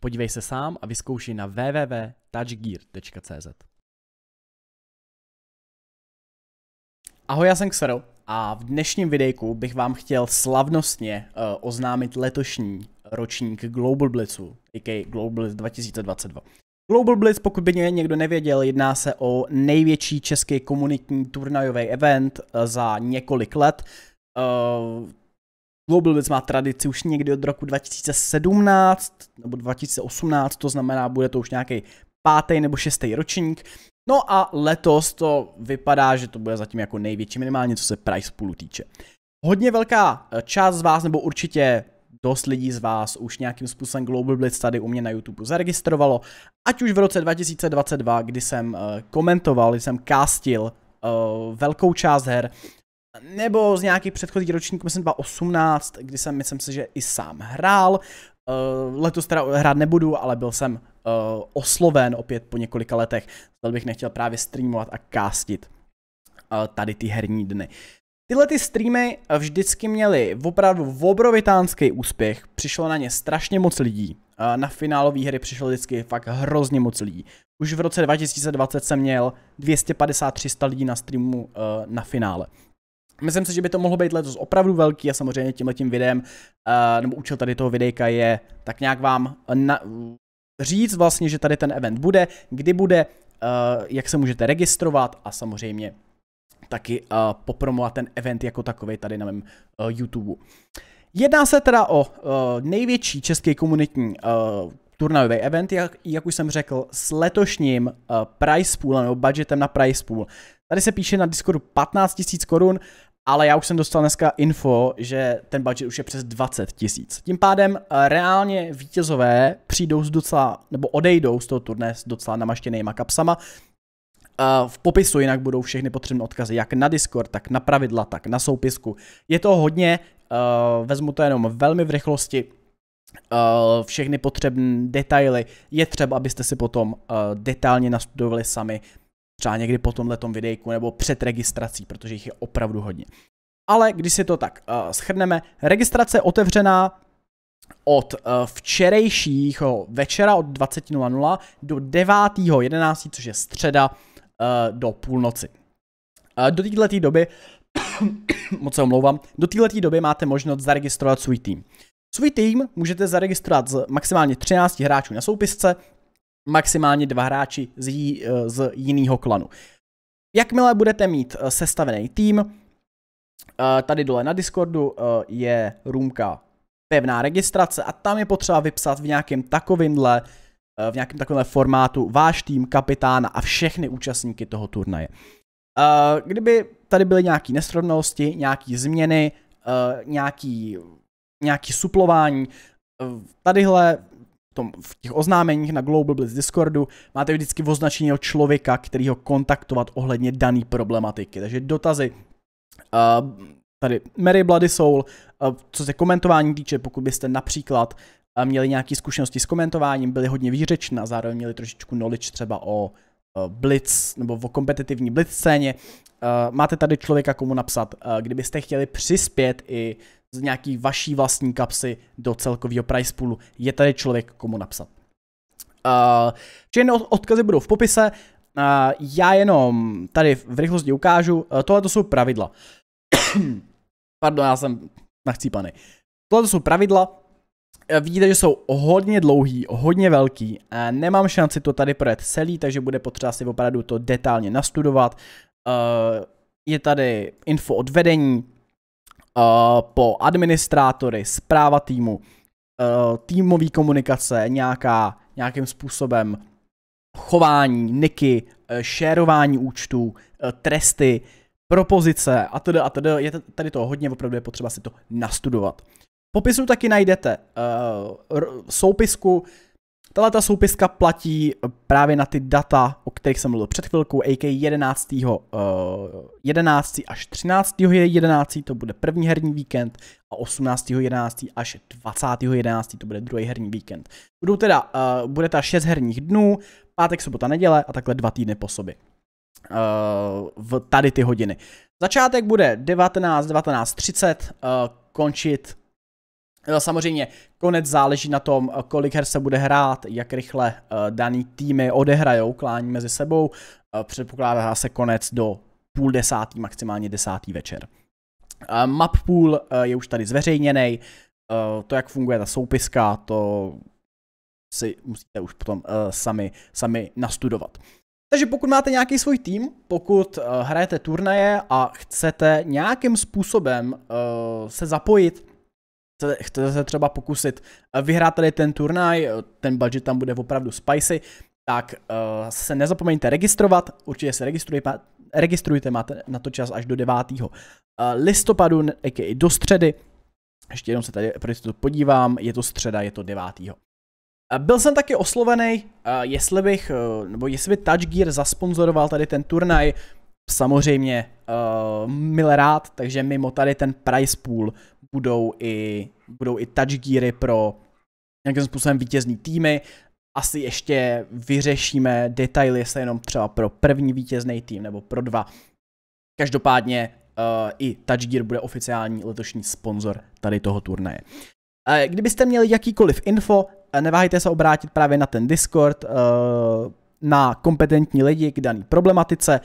Podívej se sám a vyzkoušej na www.touchgear.cz Ahoj, já jsem Xero a v dnešním videjku bych vám chtěl slavnostně uh, oznámit letošní ročník Global Blitzu, a.k.a. Global Blitz 2022. Global Blitz, pokud by někdo nevěděl, jedná se o největší český komunitní turnajový event za několik let. Global Bits má tradici už někdy od roku 2017 nebo 2018, to znamená, bude to už nějaký pátý nebo šestý ročník. No a letos to vypadá, že to bude zatím jako největší, minimálně co se price poolu týče. Hodně velká eh, část z vás, nebo určitě dost lidí z vás už nějakým způsobem Global Blitz tady u mě na YouTube zaregistrovalo, ať už v roce 2022, kdy jsem eh, komentoval, kdy jsem kástil eh, velkou část her, nebo z nějakých předchozích ročníků, myslím 2018, kdy jsem, myslím si, že i sám hrál. Uh, letos teda hrát nebudu, ale byl jsem uh, osloven opět po několika letech. Zda bych nechtěl právě streamovat a kástit uh, tady ty herní dny. Tyhle ty streamy vždycky měly opravdu obrovitánský úspěch, přišlo na ně strašně moc lidí, na finálové hry přišlo vždycky fakt hrozně moc lidí. Už v roce 2020 jsem měl 250-300 lidí na streamu na finále. Myslím si, že by to mohlo být letos opravdu velký a samozřejmě tím videem, uh, nebo účel tady toho videjka je tak nějak vám eh, na, říct vlastně, že tady ten event bude, kdy bude, uh, jak se můžete registrovat a samozřejmě taky uh, popromovat ten event jako takový tady na mém uh, YouTube. Jedná se teda o uh, největší český komunitní uh, turnajový event, jak, jak už jsem řekl, s letošním uh, price pool, nebo budgetem na price pool. Tady se píše na Discordu 15 000 korun, ale já už jsem dostal dneska info, že ten budget už je přes 20 tisíc. Tím pádem eh, reálně vítězové přijdou z docela, nebo odejdou z toho turné s docela namaštěnýma kapsama. Eh, v popisu jinak budou všechny potřebné odkazy, jak na Discord, tak na pravidla, tak na soupisku. Je to hodně, eh, vezmu to jenom velmi v rychlosti, všechny potřebné detaily. Je třeba, abyste si potom detailně nastudovali sami, třeba někdy po tomhle videjku nebo před registrací, protože jich je opravdu hodně. Ale když si to tak uh, eh, schrneme, registrace otevřená od uh, včerejšího večera od 20.00 do 9.11, což je středa, uh, do půlnoci. Uh, do této doby, moc se omlouvám, do této doby máte možnost zaregistrovat svůj tým. Svůj tým můžete zaregistrovat z maximálně 13 hráčů na soupisce, maximálně dva hráči z, jí, eh, z jiného klanu. Jakmile budete mít eh, sestavený tým, eh, tady dole na Discordu je roomka pevná registrace a tam je potřeba vypsat v nějakém takovémhle v nějakém takovém formátu váš tým, kapitána a všechny účastníky toho turnaje. Kdyby tady byly nějaké nesrovnalosti, nějaké změny, nějaké nějaký suplování, tadyhle tom, v těch oznámeních na Global Blitz Discordu máte vždycky označení člověka, který ho kontaktovat ohledně dané problematiky. Takže dotazy uh, tady Mary Bloody Soul, uh, co se komentování týče, pokud byste například uh, měli nějaké zkušenosti s komentováním, byli hodně výřečná, zároveň měli trošičku knowledge třeba o blitz nebo o kompetitivní blitz scéně. Máte tady člověka, komu napsat, kdybyste chtěli přispět i z nějaký vaší vlastní kapsy do celkového price poolu. Je tady člověk, komu napsat. Uh, všechny odkazy budou v popise, uh, já jenom tady v rychlosti ukážu, uh, tohle to jsou pravidla. Pardon, já jsem nachcípaný. Tohle to jsou pravidla, Vidíte, že jsou hodně dlouhý, hodně velký. Nemám šanci to tady projet celý, takže bude potřeba si opravdu to detailně nastudovat. Je tady info od vedení, Eh, po administrátory, zpráva týmu, eh, týmový komunikace, nějaká, nějakým způsobem chování, niky, eh, šérování účtů, tresty, propozice a tedy a tedy. Je tady to hodně, opravdu je potřeba si to nastudovat. V popisu taky najdete uh, soupisku Tahle ta soupiska platí právě na ty data, o kterých jsem mluvil před chvilkou, AK 11. 11. až 13. je 11. to bude první herní víkend a 18. 11. až 20. 11. to bude druhý herní víkend. Budou teda, eh, bude ta 6 herních dnů, pátek, sobota, neděle a takhle dva týdny po sobě eh, v tady ty hodiny. Začátek bude 19, 19.30, eh, končit No, samozřejmě konec záleží na tom, kolik her se bude hrát, jak rychle eh, daný týmy odehrajou klání mezi sebou. Eh, předpokládá se konec do půl desátý, maximálně desátý večer. Eh, map pool je už tady zveřejněný, to, jak funguje ta soupiska, to si musíte už potom sami, sami nastudovat. Takže pokud máte nějaký svůj tým, pokud hrajete turnaje a chcete nějakým způsobem se zapojit chcete se třeba pokusit eh, vyhrát tady ten turnaj, eh, ten budget tam bude opravdu spicy, tak uh, se nezapomeňte registrovat, určitě se registrujte, registrujte, máte na to čas až do 9. listopadu, i do středy, ještě jenom se tady to podívám, je to středa, je to 9. Byl jsem taky oslovený, jestli bych, nebo jestli by Touch Gear zasponzoroval tady ten turnaj, samozřejmě uh, mil rád, takže mimo tady ten price pool budou i, budou i touchgeary pro nějakým způsobem vítězný týmy. Asi ještě vyřešíme detaily, jestli jenom třeba pro první vítězný tým nebo pro dva. Každopádně uh, i touchgear bude oficiální letošní sponzor tady toho turnaje. Uh, kdybyste měli jakýkoliv info, eh, neváhejte se obrátit právě na ten Discord, uh, na kompetentní lidi k dané problematice.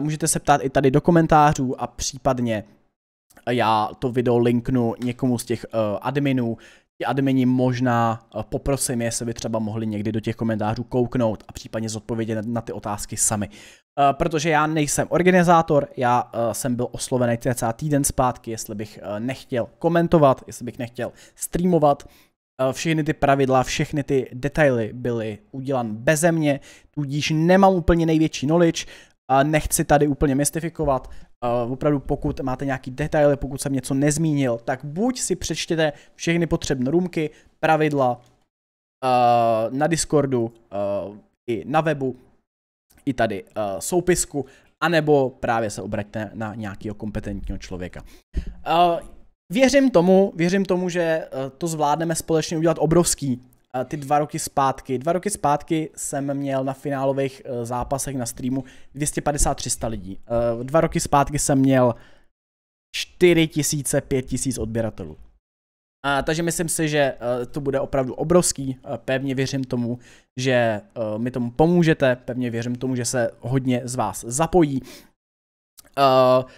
Můžete se ptát i tady do komentářů a případně já to video linknu někomu z těch uh, adminů, ti admini možná uh, poprosím, jestli by třeba mohli někdy do těch komentářů kouknout a případně zodpovědět na ty otázky sami. Uh, protože já nejsem organizátor, já uh, jsem byl oslovený třeba týden zpátky, jestli bych uh, nechtěl komentovat, jestli bych nechtěl streamovat, všechny ty pravidla, všechny ty detaily byly udělan beze mě, tudíž nemám úplně největší knowledge, nechci tady úplně mystifikovat. Opravdu pokud máte nějaký detaily, pokud jsem něco nezmínil, tak buď si přečtěte všechny potřebné růmky, pravidla na Discordu i na webu, i tady soupisku, anebo právě se obraťte na nějakého kompetentního člověka. Věřím tomu, věřím tomu, že to zvládneme společně udělat obrovský ty dva roky zpátky. Dva roky zpátky jsem měl na finálových eh, zápasech na streamu 250-300 lidí. Eh, dva roky zpátky jsem měl 4000-5000 odběratelů. A, takže myslím si, že eh, to bude opravdu obrovský. pevně věřím tomu, že mi tomu pomůžete. Pevně věřím tomu, že se hodně z vás zapojí. Uh,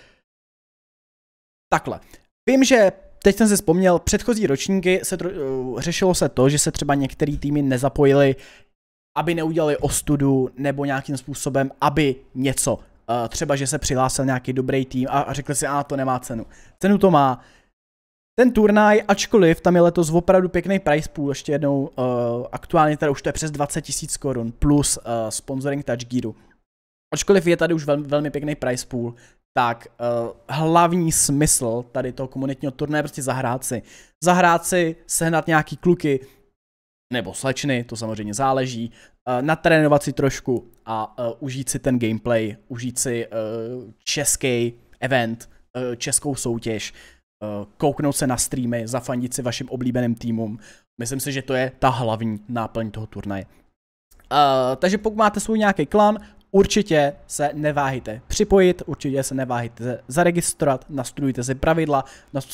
takhle. Vím, že Teď jsem si vzpomněl, předchozí ročníky se tro- eh, řešilo se to, že se třeba některé týmy nezapojili, aby neudělali ostudu nebo nějakým způsobem, aby něco. Eh, třeba, že se přihlásil nějaký dobrý tým a řekli si, a to nemá cenu. Cenu to má. Ten turnaj, ačkoliv tam je letos opravdu pěkný price pool, ještě jednou, uh, aktuálně tady už to je přes 20 tisíc korun, plus uh, sponsoring Touch Gearu. Ačkoliv je tady už velmi, velmi pěkný price pool, tak uh, hlavní smysl tady toho komunitního turné je prostě zahrát si. Zahrát si, sehnat nějaký kluky, nebo slečny, to samozřejmě záleží, uh, natrénovat si trošku a uh, užít si ten gameplay, užít si uh, český event, uh, českou soutěž, uh, kouknout se na streamy, zafandit si vašim oblíbeným týmům. Myslím si, že to je ta hlavní náplň toho turnaje. Uh, takže pokud máte svůj nějaký klan, určitě se neváhejte připojit, určitě se neváhejte zaregistrovat, nastudujte si pravidla,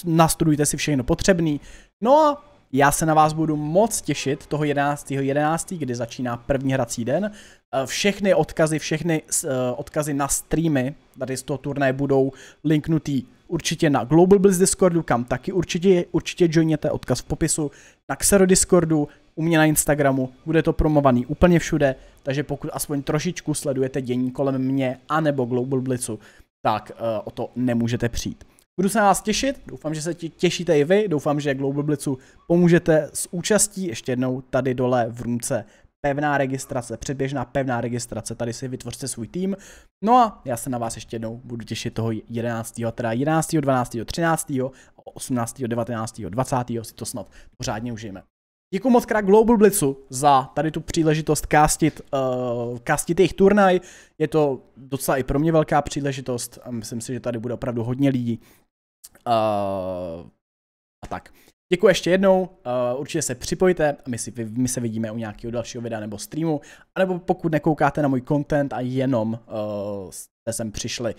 nastudujte si všechno potřebné. No a já se na vás budu moc těšit toho 11.11., 11., kdy začíná první hrací den. Eh, všechny odkazy, všechny eh, odkazy na streamy tady z toho turné budou linknutý určitě na Global Blitz Discordu, kam taky určitě, určitě joiněte, odkaz v popisu, na Xero Discordu, u mě na Instagramu, bude to promovaný úplně všude takže pokud aspoň trošičku sledujete dění kolem mě a nebo Global Blitzu, tak uh, o to nemůžete přijít. Budu se na vás těšit, doufám, že se těšíte i vy, doufám, že Global Blitzu pomůžete s účastí, ještě jednou tady dole v růmce pevná registrace, předběžná pevná registrace, tady si vytvořte svůj tým. No a já se na vás ještě jednou budu těšit toho 11., teda 11., 12., 13., 18., 19., 20. si to snad pořádně užijeme. Děkuji moc krát Global Blitzu za tady tu příležitost kástit, uh, kástit jejich turnaj. Je to docela i pro mě velká příležitost a myslím si, že tady bude opravdu hodně lidí. Uh, a tak. Děkuji ještě jednou, uh, určitě se připojte a my, si, my se vidíme u nějakého dalšího videa nebo streamu, nebo pokud nekoukáte na můj content a jenom uh, jste sem přišli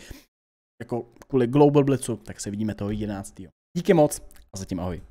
jako kvůli Global Blitzu, tak se vidíme toho 11. Díky moc a zatím ahoj.